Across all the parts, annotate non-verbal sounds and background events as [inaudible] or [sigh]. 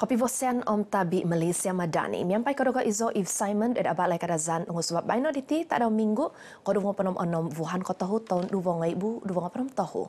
Kopi Vosian Om Tabi Malaysia Madani. Miampai kodoga izo if Simon ed abah laik adazan ngus sebab baino diti tak ada minggu kodong penom onom Wuhan kau tahu tahun dua duwong ibu duwong penom tahu.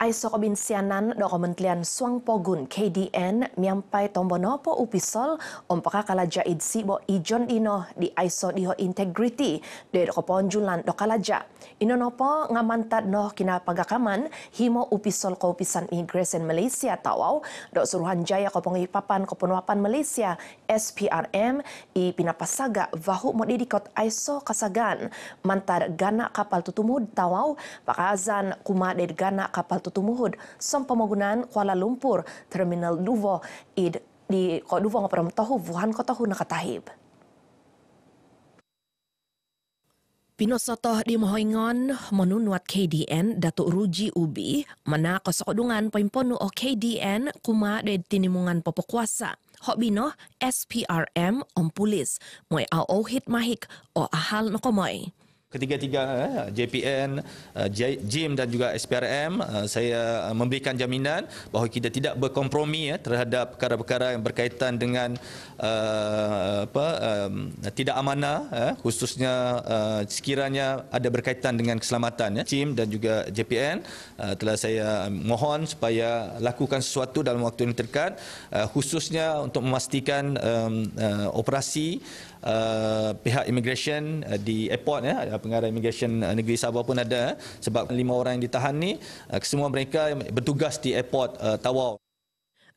Aiso bin do Kementerian Suang Pogun KDN miampai tombono po upisol ompaka kalaja idsi bo ijon ino di aiso diho integrity de do ponjulan do kalaja. Ino no po ngamantad no kinapagakaman himo upisol ko upisan Immigration Malaysia tawau, do suruhan jaya ko papan ko penuapan Malaysia SPRM i pinapasaga vahu mo didikot aiso kasagan mantar gana kapal tutumud tawau, pakazan kuma de gana kapal tutumud tutumuhod sa pamagunan Kuala Lumpur, Terminal Duvo, id di ko Duvo nga paramtaho, Wuhan ko taho nakatahib. Pinosotoh di Mohoingon, menunuat KDN Datuk Ruji Ubi, mana kosokdungan poimponu o KDN kuma dari tinimungan popokuasa. bino, SPRM om pulis, moy ao hit mahik o ahal nokomoy. ketiga-tiga eh, JPN, eh, JIM dan juga SPRM eh, saya memberikan jaminan bahawa kita tidak berkompromi terhadap perkara-perkara yang berkaitan dengan apa tidak amanah khususnya sekiranya ada berkaitan dengan keselamatan JIM dan juga JPN telah saya mohon supaya lakukan sesuatu dalam waktu yang terdekat khususnya untuk memastikan operasi pihak immigration di airport ya pengarah immigration uh, negeri Sabah pun ada eh, sebab lima orang yang ditahan ni uh, semua mereka bertugas di airport uh, Tawau.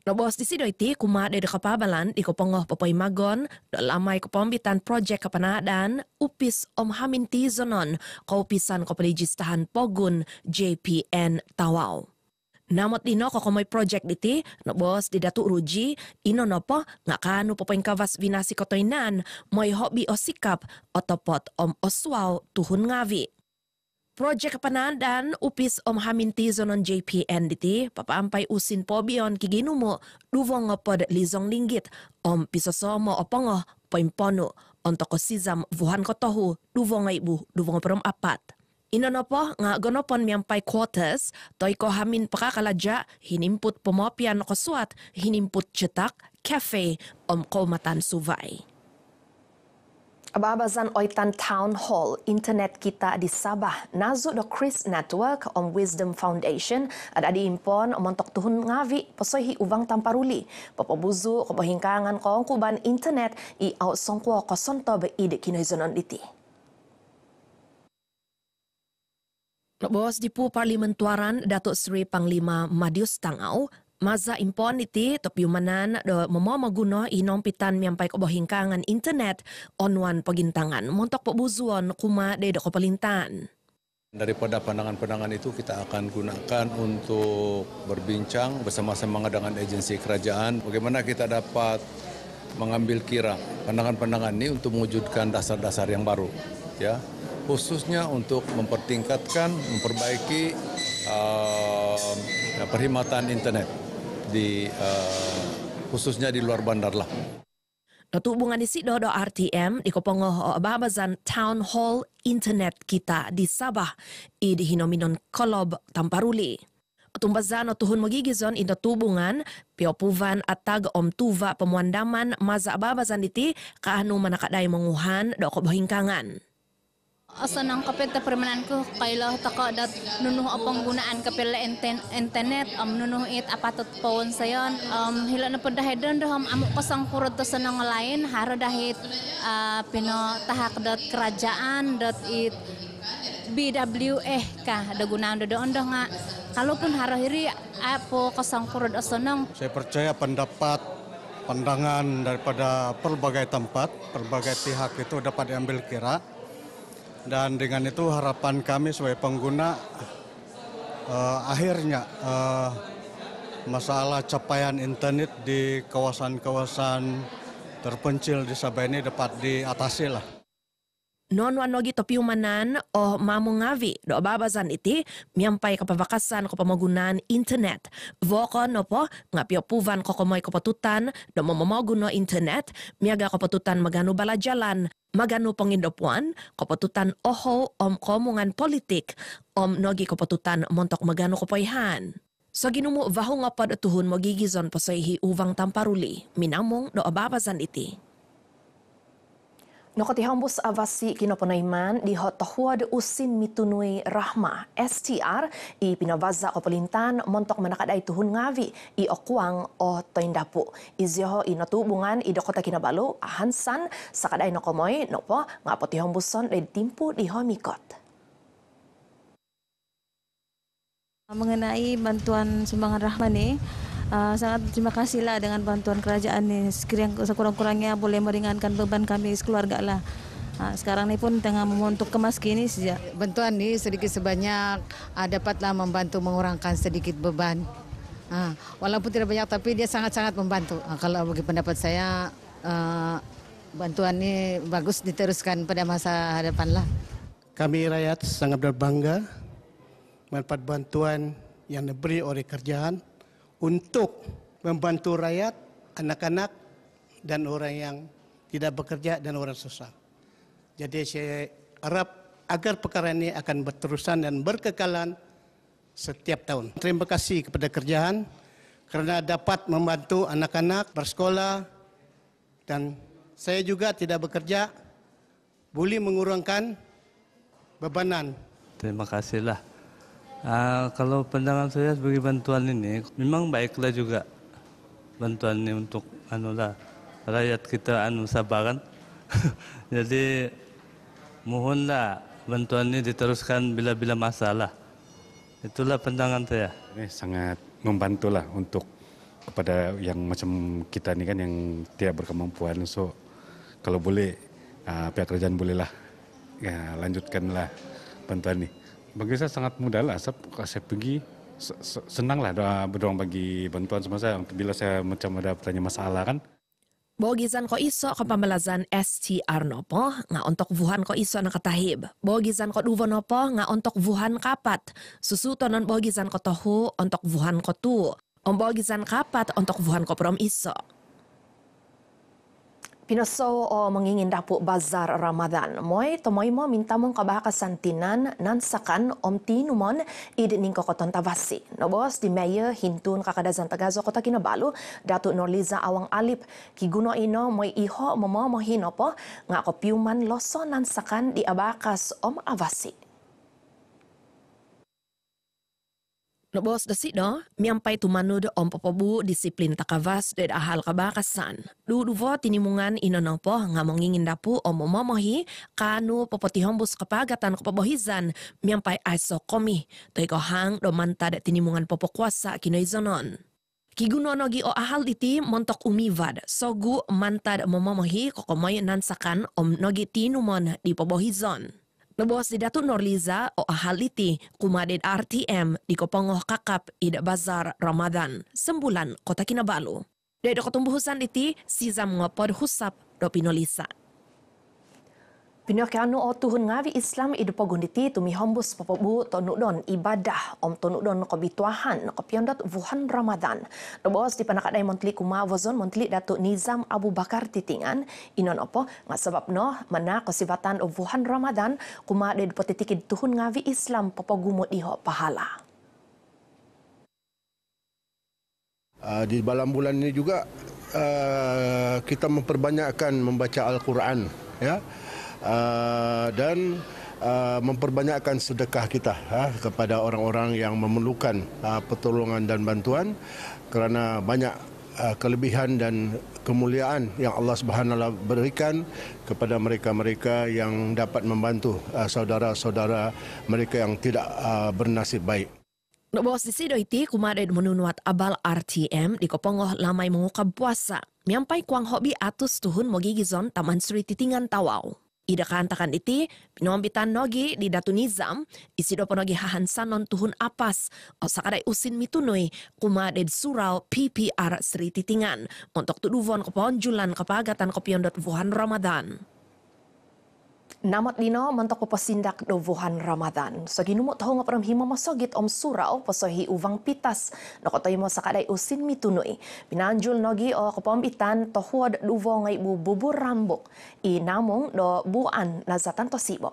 Tawau. bos di sini ti kuma de de kapabalan di kopongoh popoi magon dalam lamai kopombitan projek kapanadan upis om hamin ti zonon kopisan kopeligis tahan pogun JPN Tawau. namot dino ko komoy project iti, no bos di datu ruji, ino no po, nga kanu po poing kavas vinasi ko toinan, moy hobi o sikap, otopot om oswaw tuhun ngavi. Project dan upis om Haminti non JPN diti papampay usin po biyon kiginumo duvong pod lizong linggit om pisosomo opongo poimpono ontoko sizam vuhan kotohu duvong ibu duvong perom apat. Inonopo nga gonopon miampai quarters, ko hamin pakakalaja, hinimput pumopian kosuat, hinimput cetak, cafe, om komatan suvai. Ababazan Oitan Town Hall, internet kita di Sabah, nazo do Chris Network om Wisdom Foundation, at adi impon omontok tuhun ngavi posohi uvang tamparuli. Papabuzu, kapahingkangan kong kuban internet i out kosonto kosontob ide kinoizonon diti. Bos dipu parlimentuaran Datuk Seri Panglima Madius Tangau Maza impon iti topiumanan do momomaguno inompitan miampai ko hingkangan internet onwan pagintangan montok pebuzuan kuma de do kopalintan. Daripada pandangan-pandangan itu kita akan gunakan untuk berbincang bersama-sama dengan agensi kerajaan bagaimana kita dapat mengambil kira pandangan-pandangan ini untuk mewujudkan dasar-dasar yang baru ya khususnya untuk mempertingkatkan, memperbaiki uh, perkhidmatan internet di uh, khususnya di luar bandar lah. Natubungan ni si Dodo RTM di Kopongo eh, Babazan Town Hall Internet kita di Sabah i di Hinominon Kolob Tamparuli. Tumbazan o tuhun magigizon ito tubungan, piopuvan at tag om tuva pemuandaman maza babazan diti kaano manakadai menguhan do ko asanang kapit ta permanan ko kailah taka dat nunuh apang gunaan kapil enten, internet am um, nunuh it apatut pawon sayon am um, hila na po dahil doon doon amuk kasang kurut to sanang lain haro dahil uh, pino tahak dat kerajaan dat it BWF kah ada gunaan doon doon nga kalaupun haro hiri apo kasang kurut asanang saya percaya pendapat pandangan daripada pelbagai tempat, pelbagai pihak itu dapat diambil kira dan dengan itu harapan kami sebagai pengguna eh, akhirnya eh, masalah capaian internet di kawasan-kawasan terpencil di Sabah ini dapat diatasi lah. Nono anogi topiumanan o mamungavi do babazan iti miampay kapabakasan ko pamagunan internet. Voko no po nga piopuvan ko komoy kapatutan do mamamogun internet miaga kapatutan magano balajalan magano pangindopuan kapatutan oho om komungan politik om nogi kapatutan montok magano kopoyhan. So ginumo vaho nga pad tuhon magigizon pa sa hiuwang tamparuli minamong do babazan iti. Nokoti hambus avasi kino penaiman di hotohua de usin mitunui rahma STR i pinavaza o pelintan montok menakadai tuhun ngavi i okuang o toindapu. Izyoho i notubungan i dokota kinabalo ahansan sakadai kaday nopo ngapoti no po hombuson timpu di homikot. Mengenai bantuan sumbangan rahma nih, Eh, sangat terima kasihlah dengan bantuan kerajaan nih sekurang-kurangnya boleh meringankan beban kami sekeluarga lah. Nah, sekarang ini pun tengah memuntuk kemas kini sejak. Bantuan ini sedikit sebanyak ah, dapatlah membantu mengurangkan sedikit beban. walaupun tidak banyak tapi dia sangat-sangat membantu. kalau bagi pendapat saya eh, bantuan ini bagus diteruskan pada masa hadapan lah. Kami rakyat sangat berbangga mendapat bantuan yang diberi oleh kerjaan untuk membantu rakyat, anak-anak dan orang yang tidak bekerja dan orang susah. Jadi saya harap agar perkara ini akan berterusan dan berkekalan setiap tahun. Terima kasih kepada kerjaan kerana dapat membantu anak-anak bersekolah dan saya juga tidak bekerja boleh mengurangkan bebanan. Terima kasihlah. Uh, kalau pandangan saya sebagai bantuan ini, memang baiklah juga bantuan ini untuk anu rakyat kita anu sabaran. [laughs] Jadi mohonlah bantuan ini diteruskan bila-bila masalah. Itulah pandangan saya. Ini sangat membantulah untuk kepada yang macam kita ini kan yang tidak berkemampuan. So kalau boleh uh, pihak kerajaan bolehlah ya, lanjutkanlah bantuan ini bagi saya sangat mudah lah. Saya, saya pergi senang lah berdoa bagi bantuan sama saya. Bila saya macam ada bertanya masalah kan. Bogizan ko iso ka pambalazan STR nopo nga untuk Wuhan ko iso nakatahib. Bogizan ko duvo nopo nga untuk Wuhan kapat. Susuto non bogizan ko tohu untuk Wuhan ko tu. Om bogizan kapat ontok Wuhan ko prom iso. Pinoso o oh, mangingin dapo bazar Ramadan. Moy tomoy mo minta mong kabakasantinan nan sakan om tinumon id ning kokoton tabasi. No boss di maya hintun kakadazan tagazo kota kinabalo datu Norliza awang alip kiguno ino moy iho momo mohino po nga kopyuman loso nan sakan di abakas om avasi. No boss da sido, miampay tumanud om popobu disiplin takavas ded ahal kabakasan. Du duvo tinimungan inonopo nga mongingin dapu om momohi kanu popotihombus kapagatan kapabohizan miampai aiso komi. Toy hang do manta da tinimungan popokuasa kinoizonon. Kigunono gi o ahal iti montok umivad, sogu mantad momomohi kokomoy nansakan om nogi tinumon di pobohizon. Nebos di Datuk Norliza o ahaliti kumadid RTM di Kopongoh Kakap Ida Bazar Ramadan, Sembulan, Kota Kinabalu. Dari Dokotumbuhusan Liti, Sizam Ngopor Husap, Dopinolisa. Norliza. Pinoh ke anu tuhun ngawi Islam i depo gunditi tumi hombus popobu tonudon ibadah om tonudon ko bituahan ko piondot vuhan Ramadan. Do bos di panakadai montli kuma vozon montli Datuk Nizam Abu Bakar titingan inon opo ngak sebab no mana ko sibatan o vuhan Ramadan kuma de depo titikid tuhun ngawi Islam popogumo diho pahala. Uh, di dalam bulan ini juga ah, kita memperbanyakkan membaca Al-Quran ya. Ah, dan ah, memperbanyakkan sedekah kita ha, kepada orang-orang yang memerlukan ha, pertolongan dan bantuan kerana banyak ah, kelebihan dan kemuliaan yang Allah Subhanahu berikan kepada mereka-mereka yang dapat membantu saudara-saudara mereka yang tidak bernasib baik. Nak bawa sisi doh itu, kumar ada menunuat abal RTM di kopongoh lamai mengukap puasa. Miampai kuang hobi atus tuhun mogi gizon taman suri titingan tawau. Ida kantakan iti, pinombitan nogi di datu nizam, isido nogi hahansan non tuhun apas, o sakadai usin mitunui, kuma ded surau PPR Sri Titingan, untuk tuduvon keponjulan kepagatan kopiondot Wuhan Ramadan. Namat lino mantok ko pasindak dovuhan Ramadan. So ginumo ho nga param masogit om surao pasohi uvang pitas. Nakotoy mo sa kaday usin mitunoy. Pinanjul nogi o kapambitan tohuad duvo ngay bubur rambok. Inamong do buan na sa tanto sibo.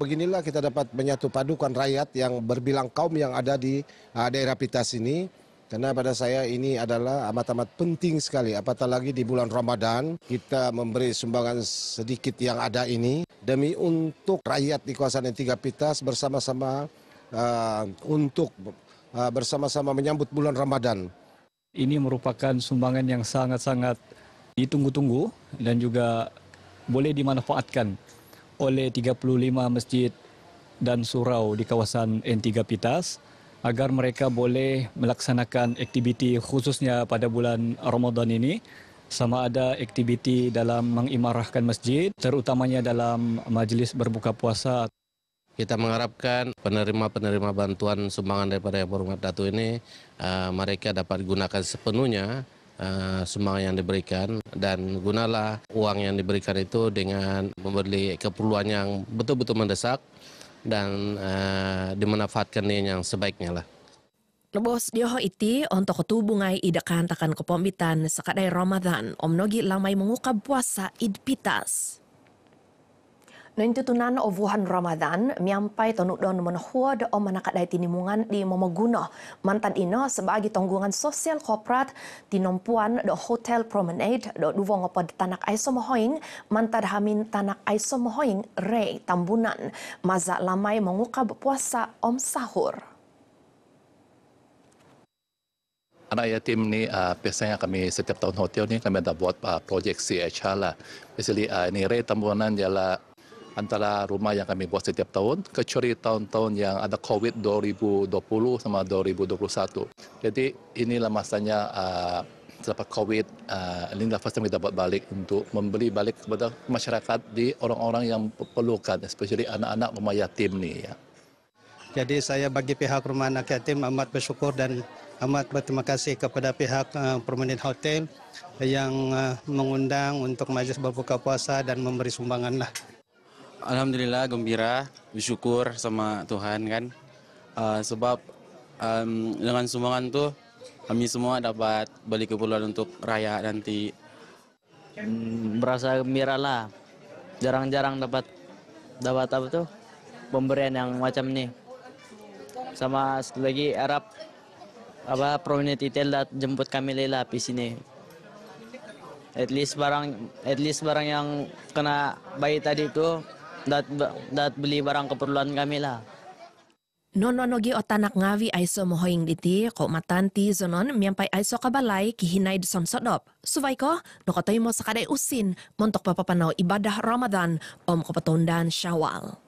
Beginilah kita dapat menyatu padukan rakyat yang berbilang kaum yang ada di uh, daerah Pitas ini karena pada saya ini adalah amat-amat penting sekali. Apatah lagi di bulan Ramadan kita memberi sumbangan sedikit yang ada ini demi untuk rakyat di kawasan yang tiga Pitas bersama-sama uh, untuk uh, bersama-sama menyambut bulan Ramadan. Ini merupakan sumbangan yang sangat-sangat ditunggu-tunggu dan juga boleh dimanfaatkan oleh 35 masjid dan surau di kawasan N3 Pitas agar mereka boleh melaksanakan aktiviti khususnya pada bulan Ramadan ini sama ada aktiviti dalam mengimarahkan masjid terutamanya dalam majlis berbuka puasa. Kita mengharapkan penerima-penerima bantuan sumbangan daripada Yang Berhormat Datu ini uh, mereka dapat gunakan sepenuhnya uh, sumbangan yang diberikan dan gunalah uang yang diberikan itu dengan membeli keperluan yang betul-betul mendesak dan uh, dimanfaatkan yang sebaiknya lah. Lebos dioho iti untuk ketubungai ida kantakan kepombitan sekadai Ramadan omnogi lamai mengukap puasa id pitas. Nain tutunan o wuhan Ramadan miampai tonuk don menhua de o manakat dai tinimungan di momoguno mantan ino sebagai tonggungan sosial koprat tinompuan de hotel promenade de duwong opo de tanak aiso mohoing mantan hamin tanak aiso mohoing re tambunan maza lamai menguka puasa om sahur Anak yatim ni uh, biasanya kami setiap tahun hotel ni kami ada buat uh, projek CHR lah. Basically uh, ah, ni re tambunan ialah antara rumah yang kami buat setiap tahun, kecuali tahun-tahun yang ada COVID 2020 sama 2021. Jadi inilah masanya uh, ah, setelah COVID, uh, ah, ini adalah first time kita dapat balik untuk membeli balik kepada masyarakat di orang-orang yang perlukan, especially anak-anak rumah yatim nih ya. Jadi saya bagi pihak rumah anak yatim amat bersyukur dan amat berterima kasih kepada pihak uh, Permanent Hotel yang uh, mengundang untuk majlis berbuka puasa dan memberi sumbangan lah. Alhamdulillah gembira, bersyukur sama Tuhan kan. Uh, sebab um, dengan sumbangan tuh kami semua dapat balik ke pulau untuk raya nanti. Hmm, berasa gembira lah. Jarang-jarang dapat dapat apa tuh pemberian yang macam ini. Sama sekali lagi Arab apa Prominent dat jemput kami lila di sini at least barang at least barang yang kena bayi tadi itu dat dat beli barang keperluan kami lah. Nono nogi otanak ngawi aiso mohoing diti ko matanti zonon miampai aiso kabalai ki hinai dison sodop. Suwai ko, nukotoy mo sakaday usin montok papapanaw ibadah Ramadan om kapatundan syawal.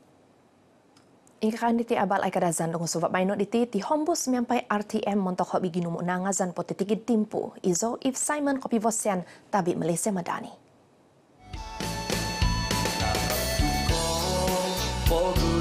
Ika diti abal ay kadazan dong suwap maino diti ti hombus miampai RTM montok hobi ginumunangazan potitigid timpu. Izo, if Simon kopi vosian, tabi Malaysia madani. for